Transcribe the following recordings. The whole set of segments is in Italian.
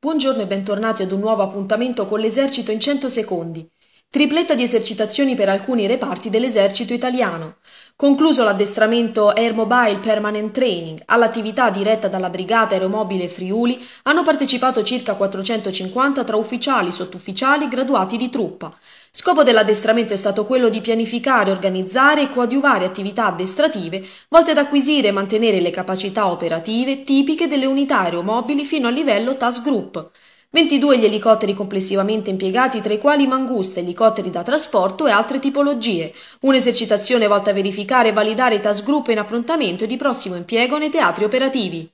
Buongiorno e bentornati ad un nuovo appuntamento con l'esercito in 100 secondi tripletta di esercitazioni per alcuni reparti dell'esercito italiano. Concluso l'addestramento Air Mobile Permanent Training all'attività diretta dalla Brigata Aeromobile Friuli hanno partecipato circa 450 tra ufficiali, sottufficiali, graduati di truppa. Scopo dell'addestramento è stato quello di pianificare, organizzare e coadiuvare attività addestrative volte ad acquisire e mantenere le capacità operative tipiche delle unità aeromobili fino al livello task Group. 22 gli elicotteri complessivamente impiegati, tra i quali manguste, elicotteri da trasporto e altre tipologie. Un'esercitazione volta a verificare e validare i task group in approntamento e di prossimo impiego nei teatri operativi.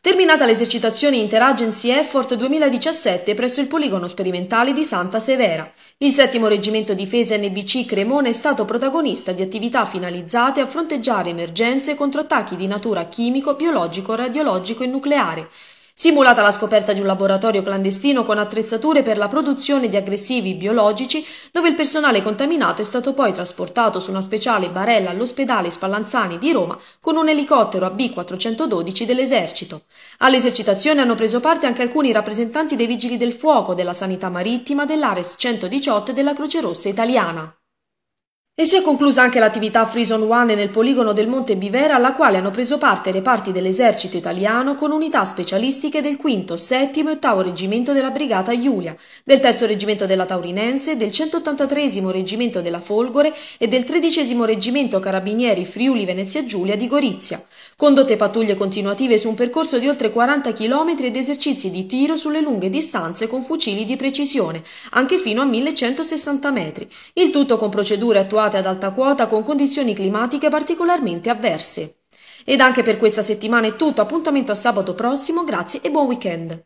Terminata l'esercitazione Interagency Effort 2017 presso il poligono sperimentale di Santa Severa, il settimo reggimento difesa NBC Cremona è stato protagonista di attività finalizzate a fronteggiare emergenze contro attacchi di natura chimico, biologico, radiologico e nucleare, Simulata la scoperta di un laboratorio clandestino con attrezzature per la produzione di aggressivi biologici, dove il personale contaminato è stato poi trasportato su una speciale barella all'ospedale Spallanzani di Roma con un elicottero AB412 dell'esercito. All'esercitazione hanno preso parte anche alcuni rappresentanti dei Vigili del Fuoco, della Sanità Marittima, dell'Ares 118 e della Croce Rossa Italiana. E si è conclusa anche l'attività a Frison One nel poligono del Monte Bivera alla quale hanno preso parte reparti dell'esercito italiano con unità specialistiche del 5, 7 e 8 reggimento della Brigata Giulia, del 3 reggimento della Taurinense, del 183 reggimento della Folgore e del 13 reggimento Carabinieri Friuli Venezia Giulia di Gorizia, condotte pattuglie continuative su un percorso di oltre 40 km ed esercizi di tiro sulle lunghe distanze con fucili di precisione, anche fino a 1160 metri, il tutto con procedure attuali situate ad alta quota con condizioni climatiche particolarmente avverse. Ed anche per questa settimana è tutto, appuntamento a sabato prossimo, grazie e buon weekend!